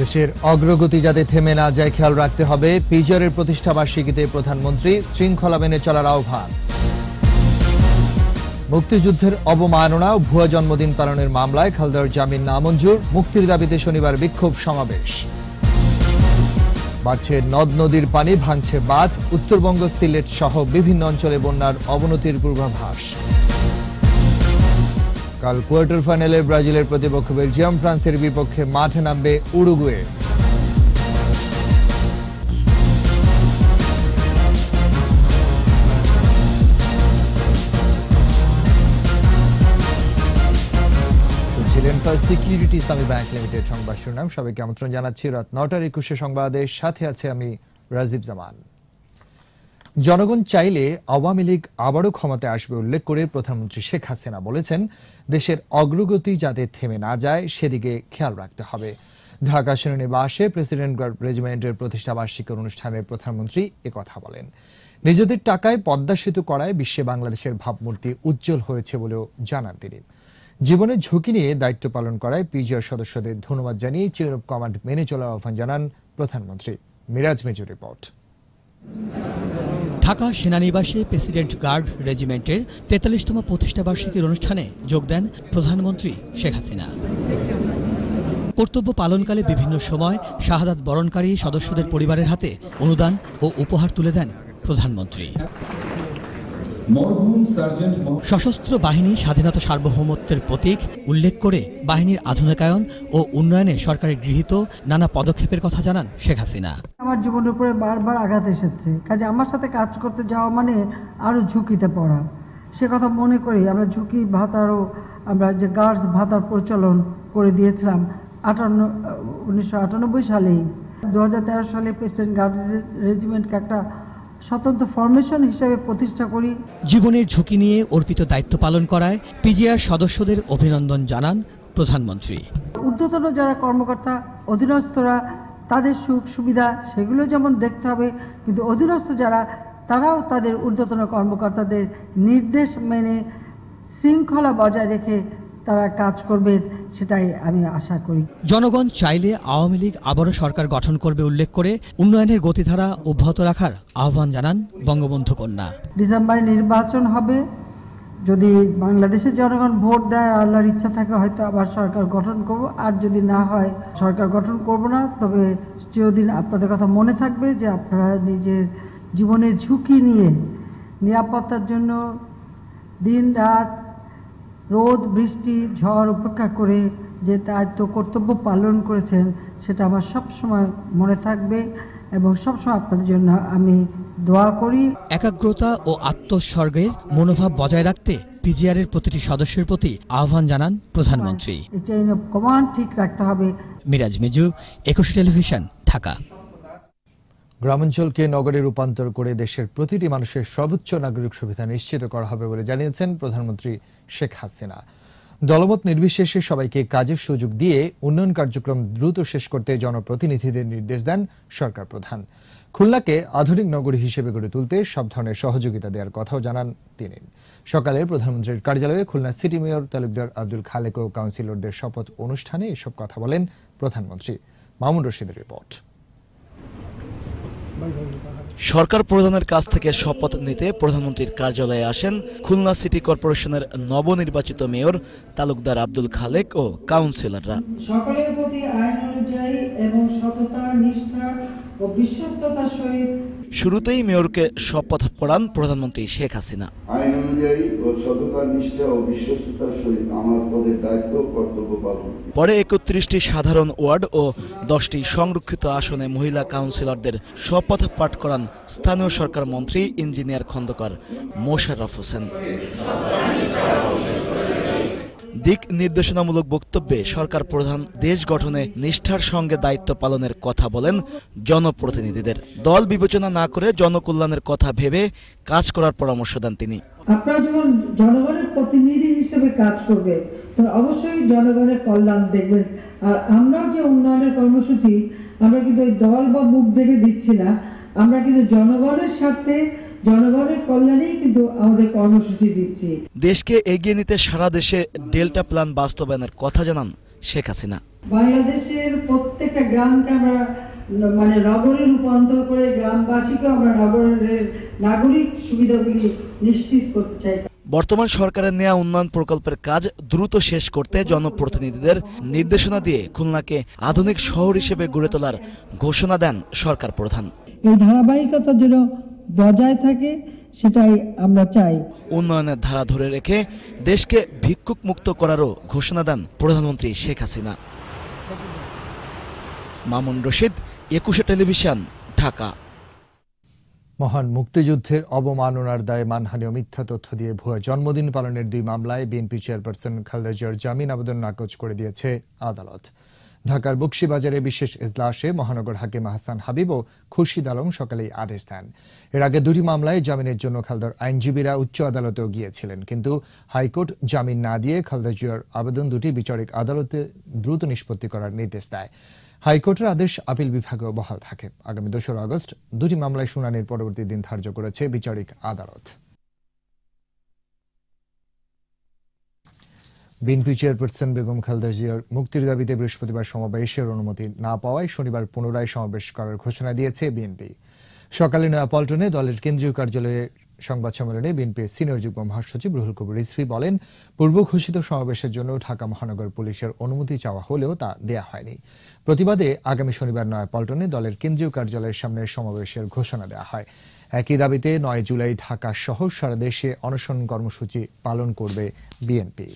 দেশের অগ্রগতি যাতে থেমে না যায় খেয়াল রাখতে হবে পিজরের প্রতিষ্ঠাবার্ষিকীতে প্রধানমন্ত্রী শৃঙ্খলা মেনে চলার আহ্বান মুক্তিযুদ্ধের অবমাননা ও ভুয়া জন্মদিন পালনের মামলায় খালদার জামিন নামঞ্জুর মুক্তির দাবিতে শনিবার বিক্ষোভ সমাবেশ বাড়ছে নদ নদীর পানি ভাঙছে বাঁধ উত্তরবঙ্গ সিলেট সহ বিভিন্ন অঞ্চলে বন্যার অবনতির পূর্বাভাস কাল কোয়ার্টার ফাইনালে ব্রাজিলের প্রতিপক্ষ বেলজিয়াম ফ্রান্সের বিপক্ষে মাঠে নামবে Uruguay security Islami bank limited সংবাদ শিরোনাম সবাইকে আমন্ত্রণ জানাচ্ছি রাত নটার একুশে সংবাদের সাথে আছে আমি রাজীব জামান জনগণ চাইলে আওয়ামী লীগ আবারও ক্ষমতায় আসবে উল্লেখ করে প্রধানমন্ত্রী শেখ হাসিনা বলেছেন দেশের অগ্রগতি যাতে থেমে না যায় সেদিকে খেয়াল রাখতে হবে ঢাকা সেনানিবাসে প্রেসিডেন্ট রেজিমেন্টের প্রতিষ্ঠাবার্ষিকের অনুষ্ঠানে প্রধানমন্ত্রী একথা বলেন নিজেদের টাকায় পদ্মা সেতু করায় বিশ্বে বাংলাদেশের ভাবমূর্তি উজ্জ্বল হয়েছে বলেও জানান তিনি জীবনের ঝুঁকি নিয়ে দায়িত্ব পালন করায় পিজিআর সদস্যদের ধন্যবাদ জানিয়ে চেয়ার অব কমান্ড মেনে চলার আহ্বান জানান প্রধানমন্ত্রী মিরাজ মেজুর রিপোর্ট ঢাকা সেনানিবাসে প্রেসিডেন্ট গার্ড রেজিমেন্টের তেতাল্লিশতম প্রতিষ্ঠাবার্ষিকীর অনুষ্ঠানে যোগ দেন প্রধানমন্ত্রী শেখ হাসিনা কর্তব্য পালনকালে বিভিন্ন সময় শাহাদাত বরণকারী সদস্যদের পরিবারের হাতে অনুদান ও উপহার তুলে দেন প্রধানমন্ত্রী সশস্ত্র বাহিনী স্বাধীনতা সার্বভৌমত্বের প্রতীক উল্লেখ করে বাহিনীর আধুনিকায়ন ও উন্নয়নে সরকারের গৃহীত নানা পদক্ষেপের কথা জানান শেখ হাসিনা আমার জীবনের উপরে বারবার আঘাত এসেছে কাজে আমার সাথে কাজ করতে যাওয়া মানে আরও ঝুঁকিতে পড়া সে কথা মনে করি আমরা ঝুঁকি ভাতারও আমরা যে গার্ডস ভাতার প্রচলন করে দিয়েছিলাম আটান্ন উনিশশো আটানব্বই সালেই দু সালে প্রেসিডেন্ট গার্ডস রেজিমেন্টকে একটা স্বতন্ত্র ফরমেশন হিসেবে প্রতিষ্ঠা করি জীবনের ঝুঁকি নিয়ে অর্পিত দায়িত্ব পালন করায় পিজিআর সদস্যদের অভিনন্দন জানান প্রধানমন্ত্রী ঊর্ধ্বতন যারা কর্মকর্তা অধীনস্থরা তাদের সুখ সুবিধা সেগুলো যেমন দেখতে হবে কিন্তু অধীনস্থ যারা তারাও তাদের ঊর্ধ্বতন কর্মকর্তাদের নির্দেশ মেনে শৃঙ্খলা বজায় রেখে তারা কাজ করবেন সেটাই আমি আশা করি জনগণ চাইলে আওয়ামী লীগ আবারও সরকার গঠন করবে উল্লেখ করে উন্নয়নের গতিধারা অব্যাহত রাখার আহ্বান জানান বঙ্গবন্ধু কন্যা ডিসেম্বরে নির্বাচন হবে যদি বাংলাদেশের জনগণ ভোট দেয় আল্লাহর ইচ্ছা থাকে হয়তো আবার সরকার গঠন করব আর যদি না হয় সরকার গঠন করব না তবে চিরদিন আপনাদের কথা মনে থাকবে যে আপনারা নিজের জীবনের ঝুঁকি নিয়ে নিরাপত্তার জন্য দিন রাত রোদ বৃষ্টি ঝড় উপেক্ষা করে যে দায়িত্ব কর্তব্য পালন করেছেন সেটা আমার সবসময় মনে থাকবে এবং সবসময় আপনাদের জন্য আমি দোয়া করি একাগ্রতা ও আত্মস্বর্গের মনোভাব বজায় রাখতে পিজিআর এর প্রতিটি সদস্যের প্রতি আহ্বান জানান প্রধানমন্ত্রী ঠিক রাখতে হবে মিরাজ মিজু একুশ টেলিভিশন ঢাকা গ্রামাঞ্চলকে নগরে রূপান্তর করে দেশের প্রতিটি মানুষের সর্বোচ্চ নাগরিক সুবিধা নিশ্চিত করা হবে বলে জানিয়েছেন প্রধানমন্ত্রী শেখ হাসিনা দলমত নির্বিশেষে সবাইকে কাজের সুযোগ দিয়ে উন্নয়ন কার্যক্রম দ্রুত শেষ করতে জনপ্রতিনিধিদের নির্দেশ দেন সরকার প্রধান খুলনাকে আধুনিক নগরী হিসেবে গড়ে তুলতে সব ধরনের সহযোগিতা দেওয়ার কথাও জানান তিনি সকালে প্রধানমন্ত্রীর কার্যালয়ে খুলনা সিটি মেয়র তালুকদার আব্দুল খালেক ও কাউন্সিলরদের শপথ অনুষ্ঠানে এসব কথা বলেন প্রধানমন্ত্রী মামুন রশিদের রিপোর্ট সরকার প্রধানের কাছ থেকে শপথ নিতে প্রধানমন্ত্রীর কার্যালয়ে আসেন খুলনা সিটি কর্পোরেশনের নবনির্বাচিত মেয়র তালুকদার আব্দুল খালেক ও কাউন্সিলররা সকলের প্রতি আইন অনুযায়ী এবং সততা নিষ্ঠা ও বিশ্বস্ততার সহিত শুরুতেই মেয়রকে শপথ পড়ান প্রধানমন্ত্রী শেখ হাসিনা আইন অনুযায়ী ও সততা নিষ্ঠা ও বিশ্বস্ততার সহিত আমার পদে দায়িত্ব কর্তব্য পালন পরে একত্রিশটি সাধারণ ওয়ার্ড ও দশটি সংরক্ষিত আসনে মহিলা কাউন্সিলরদের শপথ পাঠ করান স্থানীয় সরকার মন্ত্রী ইঞ্জিনিয়ার খন্দকার মোশাররফ হোসেন দিক নির্দেশনামূলক বক্তব্যে সরকার প্রধান দেশ গঠনে নিষ্ঠার সঙ্গে দায়িত্ব পালনের কথা বলেন জনপ্রতিনিধিদের দল বিবেচনা না করে জনকল্যাণের কথা ভেবে কাজ করার পরামর্শ দেন তিনি আপনারা যখন জনগণের প্রতিনিধি হিসেবে কাজ করবে তো অবশ্যই জনগণের কল্যাণ দেখবেন আর আমরা যে উন্নয়নের কর্মসূচি আমরা কিন্তু ওই দল বা মুখ দেখে দিচ্ছি না আমরা কিন্তু জনগণের সাথে জনগণের কল্যাণেই কিন্তু আমাদের কর্মসূচি দিচ্ছি দেশকে এগিয়ে নিতে সারা দেশে ডেল্টা প্ল্যান বাস্তবায়নের কথা জানান শেখ হাসিনা বাংলাদেশের প্রত্যেকটা গ্রামকে আমরা মানে নগরে রূপান্তর করে গ্রামবাসীকে আমরা নগরের নাগরিক সুবিধাগুলি নিশ্চিত করতে চাই বর্তমান সরকারের নেয়া উন্নয়ন প্রকল্পের কাজ দ্রুত শেষ করতে জনপ্রতিনিধিদের নির্দেশনা দিয়ে খুলনাকে আধুনিক শহর হিসেবে গড়ে তোলার ঘোষণা দেন সরকার প্রধান এই ধারাবাহিকতা যেন বজায় থাকে সেটাই আমরা চাই উন্নয়নের ধারা ধরে রেখে দেশকে ভিক্ষুক মুক্ত করারও ঘোষণা দেন প্রধানমন্ত্রী শেখ হাসিনা মামুন রশিদ একুশে টেলিভিশন ঢাকা মহান মুক্তিযুদ্ধের অবমাননার দায়ে মানহানি ও মিথ্যা তথ্য দিয়ে ভুয়া জন্মদিন পালনের দুই মামলায় বিএনপি চেয়ারপারসন খালেদা জিয়ার জামিন আবেদন নাকচ করে দিয়েছে আদালত ঢাকার বকশিবাজারে বিশেষ এজলাসে মহানগর হাকিম আহসান হাবিব ও খুরশিদ আলম সকালে আদেশ দেন এর আগে দুটি মামলায় জামিনের জন্য খালদার আইনজীবীরা উচ্চ আদালতেও গিয়েছিলেন কিন্তু হাইকোর্ট জামিন না দিয়ে খালদা জিয়ার আবেদন দুটি বিচারিক আদালতে দ্রুত নিষ্পত্তি করার নির্দেশ দেয় হাইকোর্টের আদেশ আপিল বিভাগেও বহাল থাকে আগামী দোসরা আগস্ট দুটি মামলায় শুনানির পরবর্তী দিন ধার্য করেছে বিচারিক আদালত বিএনপি চেয়ারপারসন বেগম খালেদা জিয়ার মুক্তির দাবিতে বৃহস্পতিবার সমাবেশের অনুমতি না পাওয়ায় শনিবার পুনরায় সমাবেশ করার ঘোষণা দিয়েছে বিএনপি সকালে নয়াপল্টনে দলের কেন্দ্রীয় কার্যালয়ে সংবাদ সম্মেলনে বিএনপির সিনিয়র যুগ্ম মহাসচিব রুহুল কবির রিজভি বলেন পূর্ব ঘোষিত সমাবেশের জন্য ঢাকা মহানগর পুলিশের অনুমতি চাওয়া হলেও তা দেয়া হয়নি প্রতিবাদে আগামী শনিবার নয়াপল্টনে দলের কেন্দ্রীয় কার্যালয়ের সামনে সমাবেশের ঘোষণা দেওয়া হয় একই দাবিতে নয় জুলাই ঢাকা সহ সারা দেশে অনশন কর্মসূচি পালন করবে বিএনপি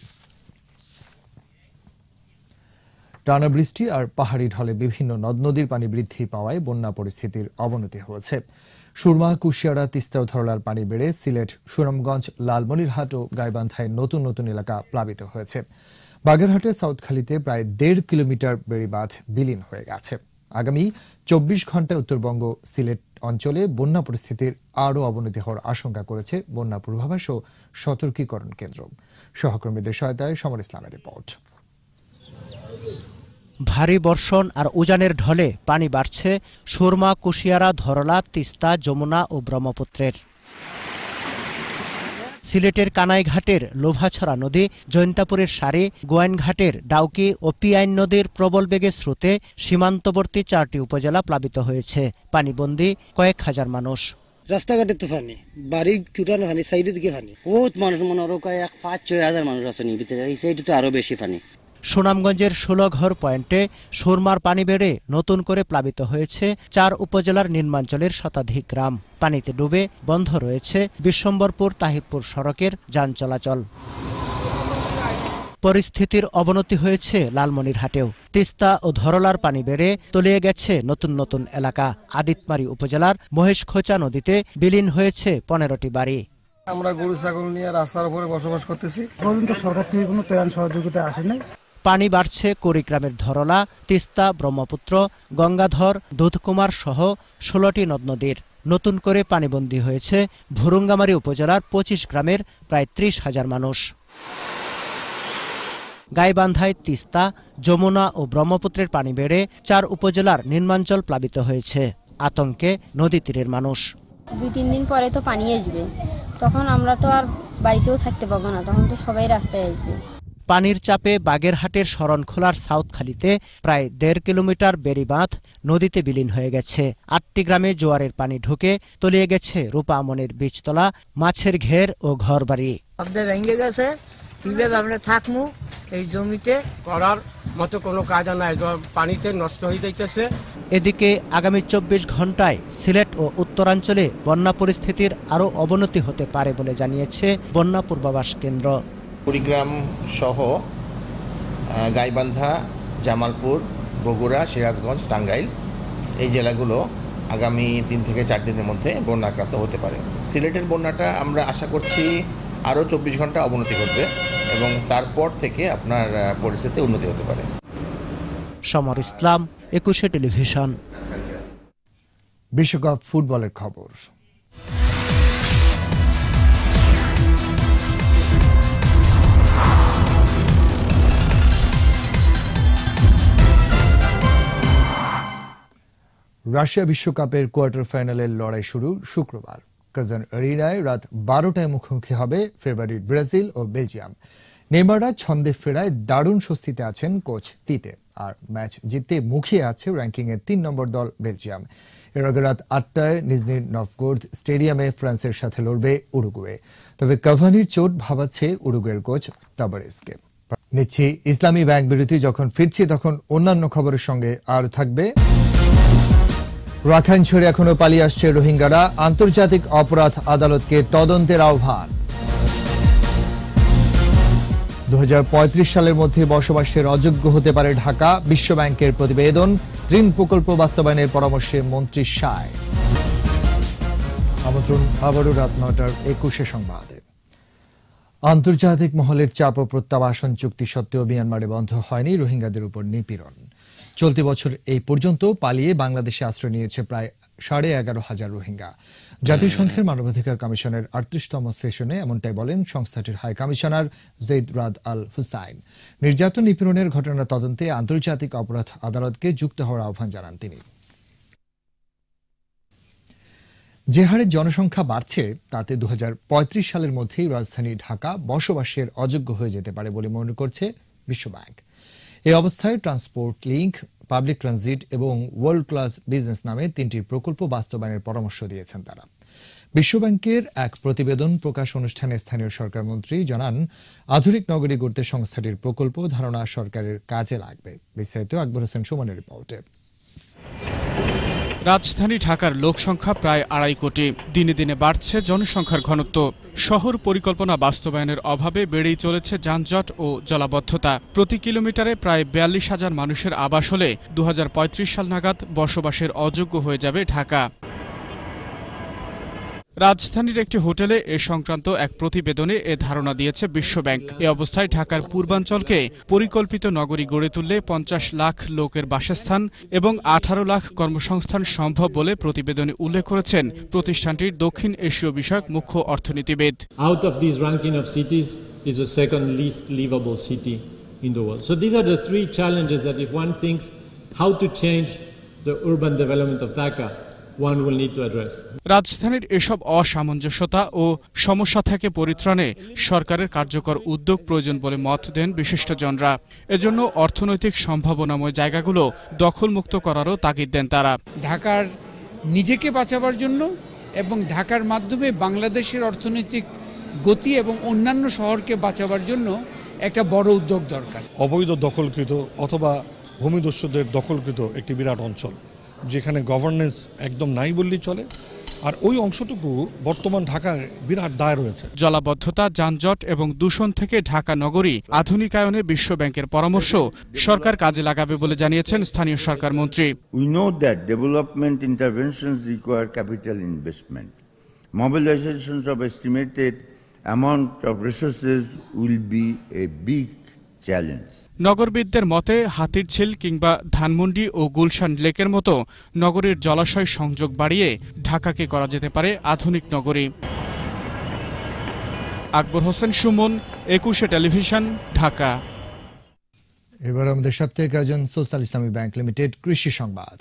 টানা বৃষ্টি আর পাহাড়ি ঢলে বিভিন্ন নদ নদীর পানি বৃদ্ধি পাওয়ায় বন্যা পরিস্থিতির অবনতি হয়েছে সুরমা কুশিয়ারা তিস্তা ধরলার পানি বেড়ে সিলেট সুনামগঞ্জ লালমনিরহাট ও গাইবান্ধায় নতুন নতুন এলাকা প্লাবিত হয়েছে বাগেরহাটে সাউথখালীতে প্রায় দেড় কিলোমিটার বেড়িবাঁধ বিলীন হয়ে গেছে আগামী চব্বিশ ঘন্টায় উত্তরবঙ্গ সিলেট অঞ্চলে বন্যা পরিস্থিতির আরও অবনতি হওয়ার আশঙ্কা করেছে বন্যা পূর্বাভাস ও সতর্কীকরণ কেন্দ্র সহকর্মীদের সহায়তায় সমর ইসলামের রিপোর্ট ভারী বর্ষণ আর উজানের ঢলে পানি বাড়ছে সুরমা কুশিয়ারা ধরলা তিস্তা যমুনা ও ব্রহ্মপুত্রের সিলেটের কানাইঘাটের লোভাছড়া নদী জৈন্তাপুরের সারি গোয়াইনঘাটের ডাউকি ও পিআইন নদীর প্রবল বেগে স্রোতে সীমান্তবর্তী চারটি উপজেলা প্লাবিত হয়েছে পানিবন্দি কয়েক হাজার মানুষ রাস্তাঘাটে তো পানি বাড়ি চুরানো ফানি দিকে বহুত মানুষ মনে এক পাঁচ ছয় হাজার মানুষ আছে ভিতরে এইটা তো আরো বেশি পানি সুনামগঞ্জের ষোলঘর পয়েন্টে সুরমার পানি বেড়ে নতুন করে প্লাবিত হয়েছে চার উপজেলার নিম্নাঞ্চলের শতাধিক গ্রাম পানিতে ডুবে বন্ধ রয়েছে বিশ্বম্বরপুর তাহিরপুর সড়কের যান চলাচল পরিস্থিতির অবনতি হয়েছে লালমনিরহাটেও তিস্তা ও ধরলার পানি বেড়ে তলিয়ে গেছে নতুন নতুন এলাকা আদিতমারি উপজেলার মহেশখোচা নদীতে বিলীন হয়েছে পনেরোটি বাড়ি আমরা গরু ছাগল নিয়ে রাস্তার উপরে বসবাস করতেছি সরকার থেকে কোনো ত্রাণ সহযোগিতা আসেনি পানি বাড়ছে কুড়িগ্রামের ধরলা তিস্তা ব্রহ্মপুত্র গঙ্গাধর দুধকুমার সহ ষোলোটি নদ নদীর নতুন করে পানিবন্দী হয়েছে ভুরুঙ্গামারী উপজেলার পঁচিশ গ্রামের প্রায় ত্রিশ হাজার মানুষ গাইবান্ধায় তিস্তা যমুনা ও ব্রহ্মপুত্রের পানি বেড়ে চার উপজেলার নিম্নাঞ্চল প্লাবিত হয়েছে আতঙ্কে নদী তীরের মানুষ দুই তিন দিন পরে তো পানি আসবে তখন আমরা তো আর বাড়িতেও থাকতে পাবো না তখন তো সবাই রাস্তায় আসবে পানির চাপে বাগেরহাটের শরণখোলার সাউথখালীতে প্রায় দেড় কিলোমিটার বেড়িবাঁধ নদীতে বিলীন হয়ে গেছে আটটি গ্রামে জোয়ারের পানি ঢুকে তলিয়ে গেছে রূপা আমনের বীজতলা মাছের ঘের ও ঘরবাড়ি ভেঙে গেছে কিভাবে আমরা থাকবো এই জমিতে করার মতো কোনো কাজ নাই পানিতে নষ্ট হয়ে যাইতেছে এদিকে আগামী চব্বিশ ঘন্টায় সিলেট ও উত্তরাঞ্চলে বন্যা পরিস্থিতির আরও অবনতি হতে পারে বলে জানিয়েছে বন্যা পূর্বাভাস কেন্দ্র কুড়িগ্রাম সহ গাইবান্ধা জামালপুর বগুড়া সিরাজগঞ্জ টাঙ্গাইল এই জেলাগুলো আগামী তিন থেকে চার দিনের মধ্যে বন্যা আক্রান্ত হতে পারে সিলেটের বন্যাটা আমরা আশা করছি আরও চব্বিশ ঘন্টা অবনতি ঘটবে এবং তারপর থেকে আপনার পরিস্থিতি উন্নতি হতে পারে সমর ইসলাম একুশে টেলিভিশন বিশ্বকাপ ফুটবলের খবর রাশিয়া বিশ্বকাপের কোয়ার্টার ফাইনালের লড়াই শুরু শুক্রবার কাজান রিনায় রাত বারোটায় মুখোমুখি হবে ফেব্রুয়ারির ব্রাজিল ও বেলজিয়াম নেমাররা ছন্দে ফেরায় দারুণ স্বস্তিতে আছেন কোচ তিতে আর ম্যাচ জিততে মুখিয়ে আছে এর তিন নম্বর দল বেলজিয়াম এর আগে রাত আটটায় নিজনি নফগোর্দ স্টেডিয়ামে ফ্রান্সের সাথে লড়বে উরুগুয়ে তবে কাভানির চোট ভাবাচ্ছে উরুগুয়ের কোচ তাবারেসকে নিচ্ছি ইসলামী ব্যাংক বিরতি যখন ফিরছি তখন অন্যান্য খবরের সঙ্গে আর থাকবে রাখাইন ছেড়ে এখনো পালিয়ে আসছে রোহিঙ্গারা আন্তর্জাতিক অপরাধ আদালতকে তদন্তের আহ্বান দু সালের মধ্যে বসবাসের অযোগ্য হতে পারে ঢাকা বিশ্বব্যাংকের প্রতিবেদন ঋণ প্রকল্প বাস্তবায়নের পরামর্শে মন্ত্রী সায় আমন্ত্রণ আবারও রাত নটার একুশে সংবাদে আন্তর্জাতিক মহলের চাপ ও প্রত্যাবাসন চুক্তি সত্ত্বেও মিয়ানমারে বন্ধ হয়নি রোহিঙ্গাদের উপর নিপীড়ন চলতি বছর এই পর্যন্ত পালিয়ে বাংলাদেশে আশ্রয় নিয়েছে প্রায় সাড়ে এগারো হাজার রোহিঙ্গা জাতিসংঘের মানবাধিকার কমিশনের আটত্রিশতম সেশনে এমনটাই বলেন সংস্থাটির high commissioner Zeid Raad Al Hussein নির্যাতন নিপীড়নের ঘটনার তদন্তে আন্তর্জাতিক অপরাধ আদালতকে যুক্ত হওয়ার আহ্বান জানান তিনি যে হারে জনসংখ্যা বাড়ছে তাতে দু সালের মধ্যেই রাজধানী ঢাকা বসবাসের অযোগ্য হয়ে যেতে পারে বলে মনে করছে বিশ্বব্যাংক এই অবস্থায় ট্রান্সপোর্ট লিঙ্ক পাবলিক ট্রানজিট এবং ওয়ার্ল্ড ক্লাস বিজনেস নামে তিনটি প্রকল্প বাস্তবায়নের পরামর্শ দিয়েছেন তারা বিশ্বব্যাংকের এক প্রতিবেদন প্রকাশ অনুষ্ঠানে স্থানীয় সরকার মন্ত্রী জানান আধুনিক নগরী গড়তে সংস্থাটির প্রকল্প ধারণা সরকারের কাজে লাগবে বিস্তারিত আকবর হোসেন সুমনের রিপোর্টে রাজধানী ঢাকার লোক সংখ্যা প্রায় আড়াই কোটি দিনে দিনে বাড়ছে জনসংখ্যার ঘনত্ব শহর পরিকল্পনা বাস্তবায়নের অভাবে বেড়েই চলেছে যানজট ও জলাবদ্ধতা প্রতি কিলোমিটারে প্রায় বিয়াল্লিশ হাজার মানুষের আবাস হলে দু সাল নাগাদ বসবাসের অযোগ্য হয়ে যাবে ঢাকা রাজধানীর একটি হোটেলে এ সংক্রান্ত এক প্রতিবেদনে এ ধারণা দিয়েছে বিশ্বব্যাংক এ অবস্থায় ঢাকার পূর্বাঞ্চলকে পরিকল্পিত নগরী গড়ে তুললে পঞ্চাশ লাখ লোকের বাসস্থান এবং আঠারো লাখ কর্মসংস্থান সম্ভব বলে প্রতিবেদনে উল্লেখ করেছেন প্রতিষ্ঠানটির দক্ষিণ এশীয় বিষয়ক মুখ্য অর্থনীতিবিদ out of this ranking of cities is the second least liveable city in the world so this are the three challenges that if one thinks how to change the urban development of Dhaka রাজধানীর এসব অসামঞ্জস্যতা ও সমস্যা থেকে পরিত্রাণে সরকারের কার্যকর উদ্যোগ প্রয়োজন বলে মত দেন বিশিষ্টজনরা এজন্য অর্থনৈতিক সম্ভাবনাময় জায়গাগুলো দখলমুক্ত করারও তাগিদ দেন তারা ঢাকার নিজেকে বাঁচাবার জন্য এবং ঢাকার মাধ্যমে বাংলাদেশের অর্থনৈতিক গতি এবং অন্যান্য শহরকে বাঁচাবার জন্য একটা বড় উদ্যোগ দরকার অবৈধ দখলকৃত অথবা ভূমিদস্যুদের দখলকৃত একটি বিরাট অঞ্চল যেখানে গভর্নেন্স একদম নাই বললেই চলে আর ওই অংশটুকু বর্তমান ঢাকায় বিরাট দায় রয়েছে জলাবদ্ধতা যানজট এবং দূষণ থেকে ঢাকা নগরী আধুনিকায়নে বিশ্ব ব্যাংকের পরামর্শ সরকার কাজে লাগাবে বলে জানিয়েছেন স্থানীয় সরকার মন্ত্রী we know that development interventions require capital investment mobilisations of estimated amount of resources will be a big challenge নগরবিদদের মতে হাতির ঝিল কিংবা ধানমন্ডি ও গুলশান লেকের মতো নগরীর জলাশয় সংযোগ বাড়িয়ে ঢাকাকে করা যেতে পারে আধুনিক নগরী আকবর হোসেন সুমন একুশে টেলিভিশন ঢাকা এবার আমাদের সাপ্তাহিক আয়োজন সোশ্যাল ইসলামী ব্যাংক লিমিটেড কৃষি সংবাদ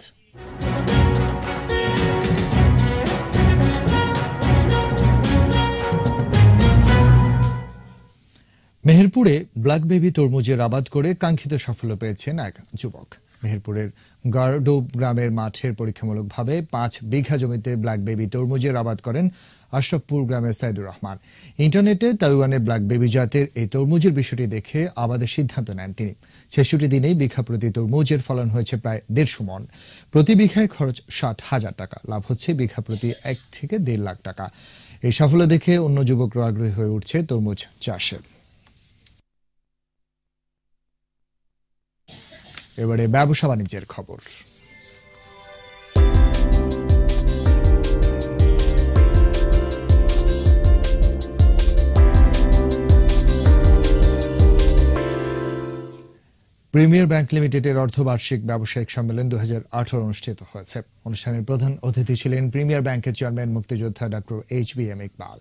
মেহেরপুরে ব্ল্যাক বেবি তরমুজের আবাদ করে কাঙ্ক্ষিত সাফল্য পেয়েছেন এক যুবক মেহেরপুরের গার্ডোব গ্রামের মাঠের পরীক্ষামূলকভাবে পাঁচ বিঘা জমিতে ব্ল্যাক বেবি তরমুজের আবাদ করেন আশরফপুর গ্রামের সাইদুর রহমান ইন্টারনেটে তাইওয়ানের ব্ল্যাক বেবি জাতের এই তরমুজের বিষয়টি দেখে আবাদের সিদ্ধান্ত নেন তিনি ছেষট্টি দিনেই বিঘা প্রতি তরমুজের ফলন হয়েছে প্রায় দেড়শো মন প্রতি বিঘায় খরচ ষাট হাজার টাকা লাভ হচ্ছে বিঘা প্রতি এক থেকে দেড় লাখ টাকা এই সাফল্য দেখে অন্য যুবকরা আগ্রহী হয়ে উঠছে তরমুজ চাষের এবারে ব্যবসা বাণিজ্যের খবর প্রিমিয়ার ব্যাংক লিমিটেডের অর্ধবার্ষিক ব্যবসায়িক সম্মেলন দু অনুষ্ঠিত হয়েছে অনুষ্ঠানের প্রধান অতিথি ছিলেন প্রিমিয়ার ব্যাংকের চেয়ারম্যান মুক্তিযোদ্ধা doctor H B M Iqbal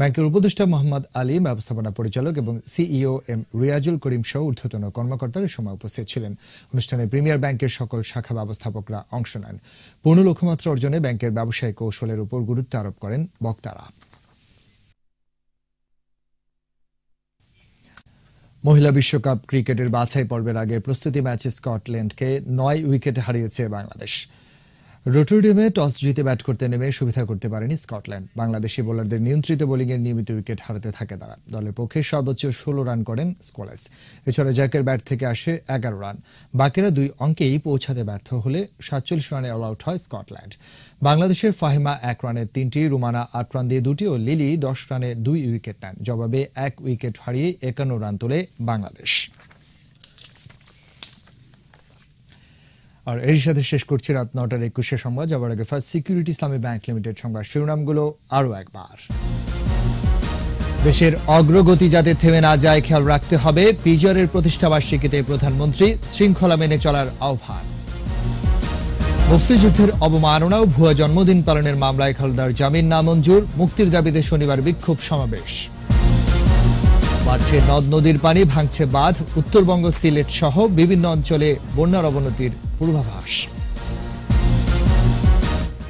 ব্যাংকের উপদেষ্টা মোহাম্মদ আলী ব্যবস্থাপনা পরিচালক এবং সিইও এম রিয়াজুল করিম সহ ঊর্ধ্বতন কর্মকর্তারা সময় উপস্থিত ছিলেন অনুষ্ঠানে প্রিমিয়ার ব্যাংকের সকল শাখা ব্যবস্থাপকরা অংশ নেন পূর্ণ লক্ষ্যমাত্রা অর্জনে ব্যাংকের ব্যবসায়িক কৌশলের উপর গুরুত্ব আরোপ করেন বক্তারা মহিলা বিশ্বকাপ ক্রিকেটের বাছাই পর্বের আগে প্রস্তুতি ম্যাচে স্কটল্যান্ডকে নয় উইকেট হারিয়েছে বাংলাদেশ রোটোরিয়ামে টস জিতে ব্যাট করতে নেমে সুবিধা করতে পারেনি স্কটল্যান্ড বাংলাদেশি বোলারদের নিয়ন্ত্রিত বোলিংয়ের নিয়মিত উইকেট হারাতে থাকে তারা দলের পক্ষে সর্বোচ্চ ষোলো রান করেন স্কোলেস এছাড়া জ্যাকের ব্যাট থেকে আসে এগারো রান বাকিরা দুই অঙ্কেই পৌঁছাতে ব্যর্থ হলে সাতচল্লিশ রানে অল আউট হয় স্কটল্যান্ড বাংলাদেশের ফাহিমা এক রানে তিনটি রুমানা আট রান দিয়ে দুটি ও লিলি দশ রানে দুই উইকেট নেন জবাবে এক উইকেট হারিয়ে একান্ন রান তোলে বাংলাদেশ আর এর সাথে শেষ করছি রাত নটার একুশে সংবাদ যাবার আগে first security Islami bank limited সংবাদ শিরোনামগুলো আরও একবার দেশের অগ্রগতি যাতে থেমে না যায় খেয়াল রাখতে হবে পিজরের প্রতিষ্ঠাবার্ষিকীতে প্রধানমন্ত্রী শৃঙ্খলা মেনে চলার আহ্বান মুক্তিযুদ্ধের অবমাননা ও ভুয়া জন্মদিন পালনের মামলায় খালদার জামিন নামঞ্জুর মুক্তির দাবিতে শনিবার বিক্ষোভ সমাবেশ বাড়ছে নদ নদীর পানি ভাঙছে বাঁধ উত্তরবঙ্গ সিলেট সহ বিভিন্ন অঞ্চলে বন্যার অবনতির পূর্বাভাস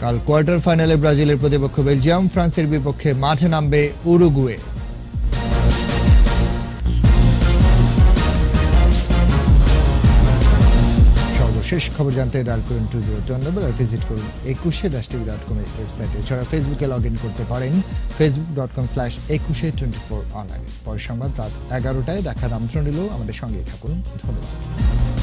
কাল কোয়ার্টার ফাইনালে ব্রাজিলের প্রতিপক্ষ বেলজিয়াম ফ্রান্সের বিপক্ষে মাঠে নামবে উরুগুয়ে সর্বশেষ খবর জানতে ডাল করুন টু জিরো চন্দ্রবেল আর ভিজিট করুন একুশে দাস টিভি ডট কমের ওয়েবসাইটে এছাড়া ফেসবুকে লগ ইন করতে পারেন Facebook dot com slash Ekushey twenty four online পরে সংবাদ রাত এগারোটায় দেখার আমন্ত্রণ এলেও আমাদের সঙ্গে থাকুন ধন্যবাদ